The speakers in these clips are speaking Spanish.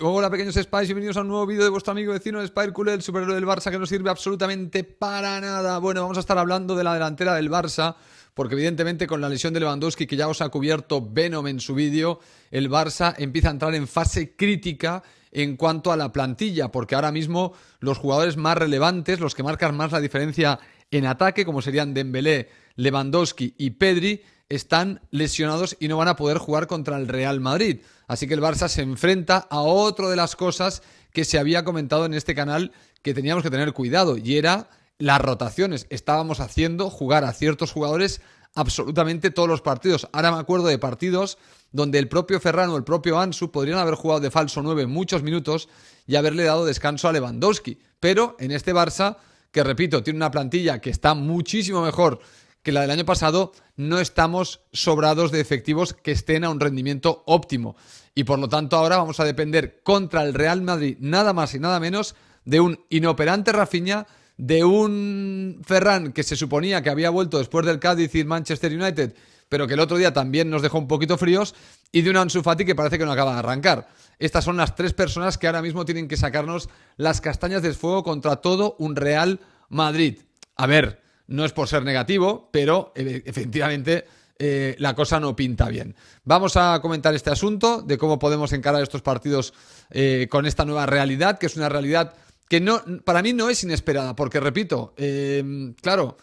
Hola pequeños Spies, bienvenidos a un nuevo vídeo de vuestro amigo vecino Spire el superhéroe del Barça que no sirve absolutamente para nada. Bueno, vamos a estar hablando de la delantera del Barça, porque evidentemente con la lesión de Lewandowski que ya os ha cubierto Venom en su vídeo, el Barça empieza a entrar en fase crítica en cuanto a la plantilla, porque ahora mismo los jugadores más relevantes, los que marcan más la diferencia en ataque, como serían Dembélé, Lewandowski y Pedri, están lesionados y no van a poder jugar contra el Real Madrid. Así que el Barça se enfrenta a otra de las cosas que se había comentado en este canal que teníamos que tener cuidado y era las rotaciones. Estábamos haciendo jugar a ciertos jugadores absolutamente todos los partidos. Ahora me acuerdo de partidos donde el propio Ferran o el propio Ansu podrían haber jugado de falso 9 muchos minutos y haberle dado descanso a Lewandowski. Pero en este Barça, que repito, tiene una plantilla que está muchísimo mejor que la del año pasado, no estamos sobrados de efectivos que estén a un rendimiento óptimo. Y por lo tanto ahora vamos a depender contra el Real Madrid nada más y nada menos de un inoperante Rafinha, de un Ferran que se suponía que había vuelto después del Cádiz y Manchester United, pero que el otro día también nos dejó un poquito fríos, y de un Ansu Fati que parece que no acaba de arrancar. Estas son las tres personas que ahora mismo tienen que sacarnos las castañas del fuego contra todo un Real Madrid. A ver, no es por ser negativo, pero eh, efectivamente eh, la cosa no pinta bien. Vamos a comentar este asunto de cómo podemos encarar estos partidos eh, con esta nueva realidad, que es una realidad que no, para mí no es inesperada, porque repito, em, claro,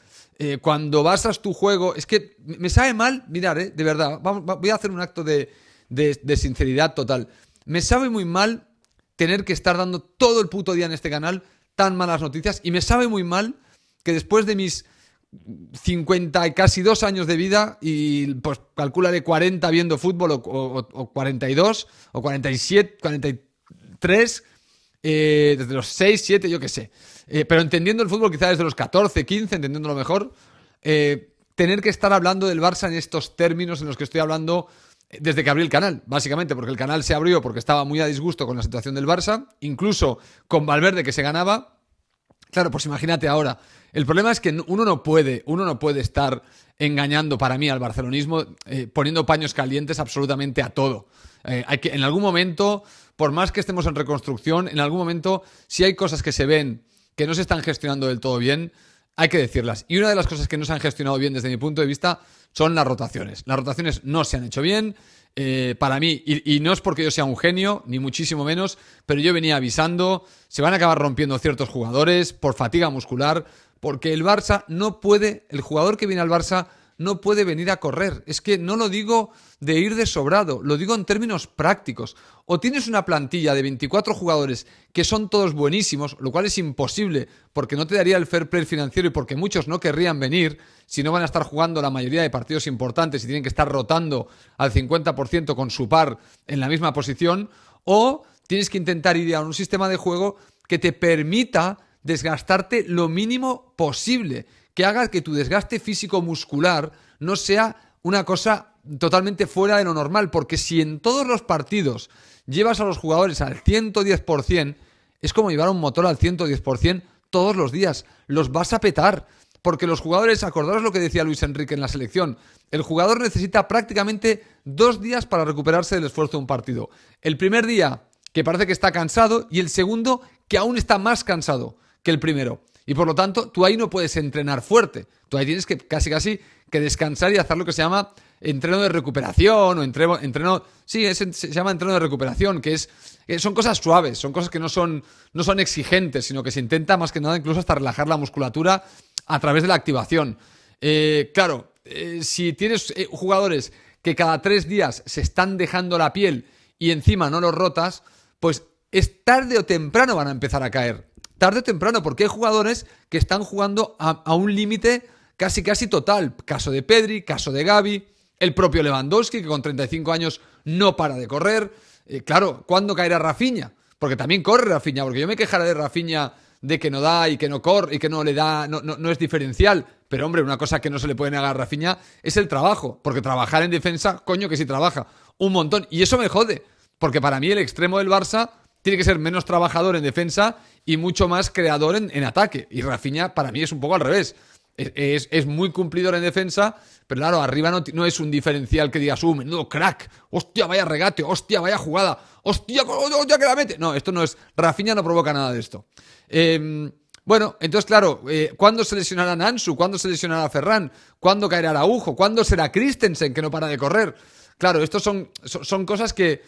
cuando basas tu juego, es que me sabe mal, mirar, de verdad, voy a hacer un acto de, de sinceridad total. Me sabe muy mal tener que estar dando todo el puto día en este canal tan malas noticias y me sabe muy mal que después de mis 50 y casi dos años de vida y pues de 40 viendo fútbol o, o, 42 o 47, 43, eh, desde los 6, 7, yo qué sé. Eh, pero entendiendo el fútbol quizá desde los 14, 15, entendiéndolo mejor, eh, tener que estar hablando del Barça en estos términos en los que estoy hablando desde que abrí el canal, básicamente, porque el canal se abrió porque estaba muy a disgusto con la situación del Barça, incluso con Valverde que se ganaba. Claro, pues imagínate ahora el problema es que uno no puede, uno no puede estar engañando para mí al barcelonismo, eh, poniendo paños calientes absolutamente a todo. Eh, hay que, en algún momento, por más que estemos en reconstrucción, en algún momento, si hay cosas que se ven que no se están gestionando del todo bien, hay que decirlas. Y una de las cosas que no se han gestionado bien desde mi punto de vista son las rotaciones. Las rotaciones no se han hecho bien. Eh, para mí, y, no es porque yo sea un genio, ni muchísimo menos, pero yo venía avisando, se van a acabar rompiendo ciertos jugadores por fatiga muscular, porque el Barça no puede, el jugador que viene al Barça no puede venir a correr. Es que no lo digo de ir de sobrado, lo digo en términos prácticos. O tienes una plantilla de 24 jugadores que son todos buenísimos, lo cual es imposible porque no te daría el fair play financiero y porque muchos no querrían venir si no van a estar jugando la mayoría de partidos importantes y tienen que estar rotando al 50% con su par en la misma posición. O tienes que intentar idear un sistema de juego que te permita desgastarte lo mínimo posible, que haga que tu desgaste físico-muscular no sea una cosa totalmente fuera de lo normal, porque si en todos los partidos llevas a los jugadores al 110%, es como llevar un motor al 110% todos los días, los vas a petar. Porque los jugadores, acordaros lo que decía Luis Enrique en la selección, el jugador necesita prácticamente dos días para recuperarse del esfuerzo de un partido. El primer día, que parece que está cansado, y el segundo, que aún está más cansado que el primero. Y por lo tanto, tú ahí no puedes entrenar fuerte. Tú ahí tienes que casi casi que descansar y hacer lo que se llama entreno de recuperación o entreno, sí, se llama entreno de recuperación, que es eh, son cosas suaves, son cosas que no son no son exigentes, sino que se intenta más que nada incluso hasta relajar la musculatura a través de la activación. Eh, claro, eh, si tienes jugadores que cada tres días se están dejando la piel y encima no los rotas, pues es tarde o temprano van a empezar a caer tarde o temprano, porque hay jugadores que están jugando a, un límite casi casi total. Caso de Pedri, caso de Gaby, el propio Lewandowski, que con 35 años no para de correr. Eh, claro, ¿cuándo caerá Rafiña? Porque también corre Rafinha, porque yo me quejaré de Rafiña de que no da y que no corre y que no le da, no, no, no, es diferencial. Pero hombre, una cosa que no se le puede negar a Rafinha es el trabajo, porque trabajar en defensa, coño que sí trabaja, un montón. Y eso me jode, porque para mí el extremo del Barça tiene que ser menos trabajador en defensa y mucho más creador en, ataque. Y Rafinha para mí es un poco al revés. Es, muy cumplidor en defensa, pero claro, arriba no, es un diferencial que digas, uh, menudo crack, hostia, vaya regate, hostia, vaya jugada, hostia, que la mete. No, esto no es, Rafinha no provoca nada de esto. Em, bueno, entonces, claro, eh, ¿cuándo se lesionará Nansu? ¿Cuándo se lesionará Ferran? ¿Cuándo caerá Araujo? ¿Cuándo será Christensen que no para de correr? Claro, estos son cosas que,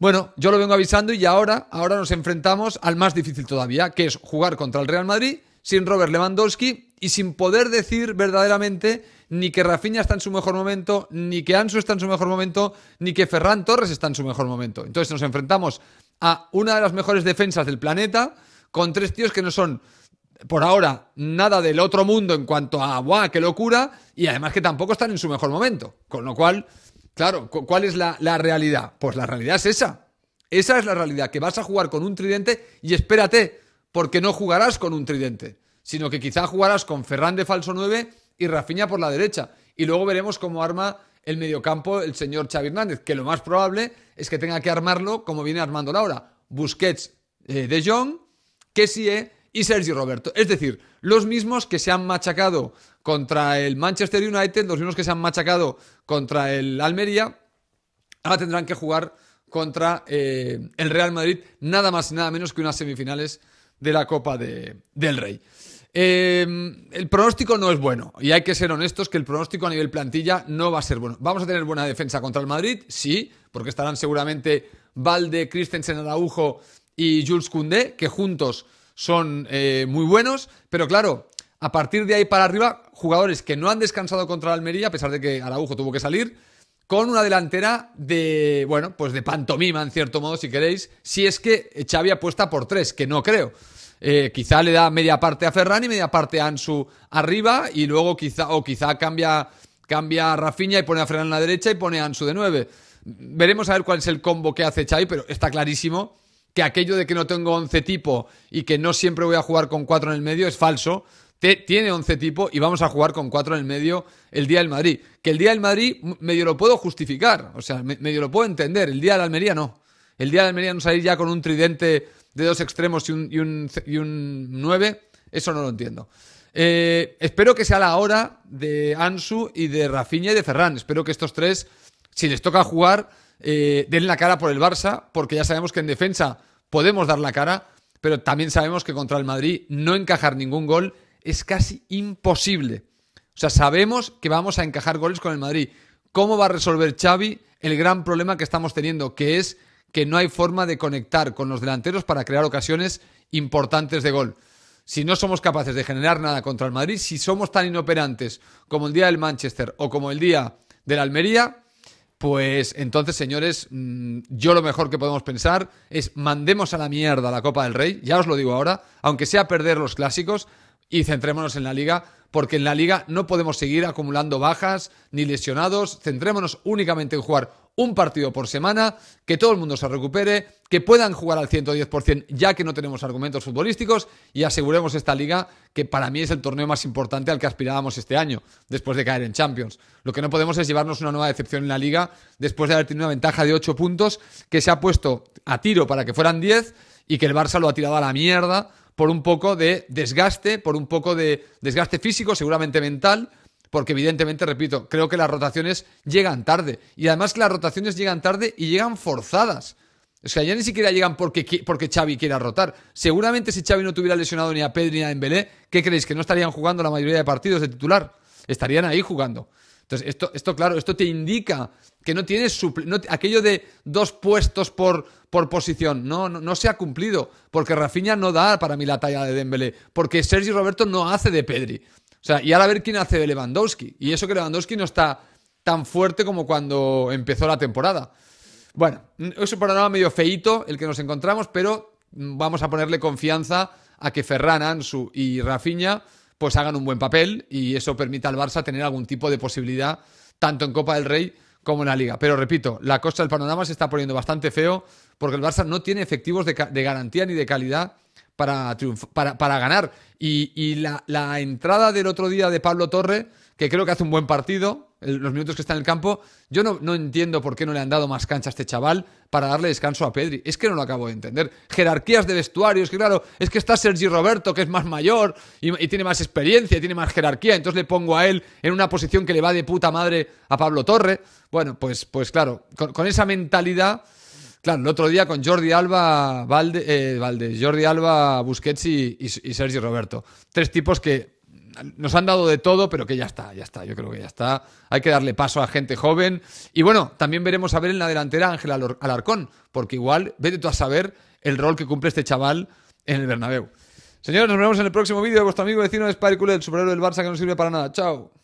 bueno, yo lo vengo avisando y ahora, ahora nos enfrentamos al más difícil todavía, que es jugar contra el Real Madrid sin Robert Lewandowski y sin poder decir verdaderamente ni que Rafinha está en su mejor momento, ni que Ansu está en su mejor momento, ni que Ferran Torres está en su mejor momento. Entonces nos enfrentamos a una de las mejores defensas del planeta con tres tíos que no son por ahora nada del otro mundo en cuanto a ¡guau, qué locura! y además que tampoco están en su mejor momento. Con lo cual Claro, ¿cuál es la, realidad? Pues la realidad es esa. Esa es la realidad, que vas a jugar con un tridente y espérate, porque no jugarás con un tridente, sino que quizá jugarás con Ferran de falso 9 y Rafinha por la derecha. Y luego veremos cómo arma el mediocampo el señor Xavi Hernández, que lo más probable es que tenga que armarlo como viene armando ahora. Busquets eh, de Jong, Kessie y Sergio Roberto. Es decir, los mismos que se han machacado contra el Manchester United, los mismos que se han machacado contra el Almería, ahora tendrán que jugar contra eh, el Real Madrid, nada más y nada menos que unas semifinales de la Copa del Rey. Eh, el pronóstico no es bueno y hay que ser honestos que el pronóstico a nivel plantilla no va a ser bueno. Vamos a tener buena defensa contra el Madrid, sí, porque estarán seguramente Valde, Christensen, Araujo y Jules Koundé, que juntos son eh, muy buenos, pero claro, a partir de ahí para arriba, jugadores que no han descansado contra la Almería, a pesar de que Araujo tuvo que salir, con una delantera de, bueno, pues de pantomima, en cierto modo, si queréis, si es que Xavi apuesta por tres, que no creo. Eh, quizá le da media parte a Ferran y media parte a Ansu arriba, y luego quizá, o quizá cambia, cambia a Rafinha y pone a Ferran en la derecha y pone a Ansu de nueve. Veremos a ver cuál es el combo que hace Xavi, pero está clarísimo que aquello de que no tengo 11 tipo y que no siempre voy a jugar con 4 en el medio es falso. Te, tiene 11 tipo y vamos a jugar con 4 en el medio el día del Madrid. Que el día del Madrid medio lo puedo justificar, o sea, medio lo puedo entender. El día del Almería no. El día del Almería no salir ya con un tridente de dos extremos y un, y un, 9, eso no lo entiendo. Eh, espero que sea la hora de Ansu y de Rafinha y de Ferran. Espero que estos tres, si les toca jugar, eh, den la cara por el Barça, porque ya sabemos que en defensa podemos dar la cara, pero también sabemos que contra el Madrid no encajar ningún gol es casi imposible. O sea, sabemos que vamos a encajar goles con el Madrid. ¿Cómo va a resolver Xavi el gran problema que estamos teniendo, que es que no hay forma de conectar con los delanteros para crear ocasiones importantes de gol? Si no somos capaces de generar nada contra el Madrid, si somos tan inoperantes como el día del Manchester o como el día del Almería, pues entonces, señores, mm, yo lo mejor que podemos pensar es mandemos a la mierda la Copa del Rey, ya os lo digo ahora, aunque sea perder los clásicos, y centrémonos en la liga, porque en la liga no podemos seguir acumulando bajas ni lesionados, centrémonos únicamente en jugar un partido por semana, que todo el mundo se recupere, que puedan jugar al 110% ya que no tenemos argumentos futbolísticos y aseguremos esta liga que para mí es el torneo más importante al que aspirábamos este año, después de caer en Champions. Lo que no podemos es llevarnos una nueva decepción en la liga después de haber tenido una ventaja de 8 puntos que se ha puesto a tiro para que fueran 10 y que el Barça lo ha tirado a la mierda por un poco de desgaste, por un poco de desgaste físico, seguramente mental, porque evidentemente, repito, creo que las rotaciones llegan tarde. Y además que las rotaciones llegan tarde y llegan forzadas. O sea, ya ni siquiera llegan porque, porque Xavi quiera rotar. Seguramente si Xavi no tuviera lesionado ni a Pedri ni a Dembélé, ¿qué creéis? ¿Que no estarían jugando la mayoría de partidos de titular? Estarían ahí jugando. Entonces, esto, esto claro, esto te indica que no tienes... aquello de dos puestos por por posición. No, no, se ha cumplido, porque Rafinha no da para mí la talla de Dembélé, porque Sergi Roberto no hace de Pedri. O sea, y ahora a ver quién hace de Lewandowski. Y eso que Lewandowski no está tan fuerte como cuando empezó la temporada. Bueno, es un programa medio feíto el que nos encontramos, pero vamos a ponerle confianza a que Ferran, Ansu y Rafinha pues hagan un buen papel y eso permita al Barça tener algún tipo de posibilidad tanto en Copa del Rey como en la liga. Pero repito, la costa del panorama se está poniendo bastante feo porque el Barça no tiene efectivos de, de garantía ni de calidad para, para, para ganar. Y, la, entrada del otro día de Pablo Torre, que creo que hace un buen partido, los minutos que está en el campo, yo no, entiendo por qué no le han dado más cancha a este chaval para darle descanso a Pedri. Es que no lo acabo de entender. Jerarquías de vestuarios, que claro, es que está Sergi Roberto, que es más mayor y, tiene más experiencia, tiene más jerarquía, entonces le pongo a él en una posición que le va de puta madre a Pablo Torre. Bueno, pues, pues claro, con, esa mentalidad, claro, el otro día con Jordi Alba, Valde, eh, Jordi Alba, Busquets y, Sergio Roberto. Tres tipos que nos han dado de todo, pero que ya está, ya está, yo creo que ya está. Hay que darle paso a gente joven. Y bueno, también veremos a ver en la delantera Ángel Alarcón, porque igual, vete tú a saber el rol que cumple este chaval en el Bernabéu. Señores, nos vemos en el próximo vídeo vuestro amigo vecino de Spider el superhéroe del Barça que no sirve para nada. Chao.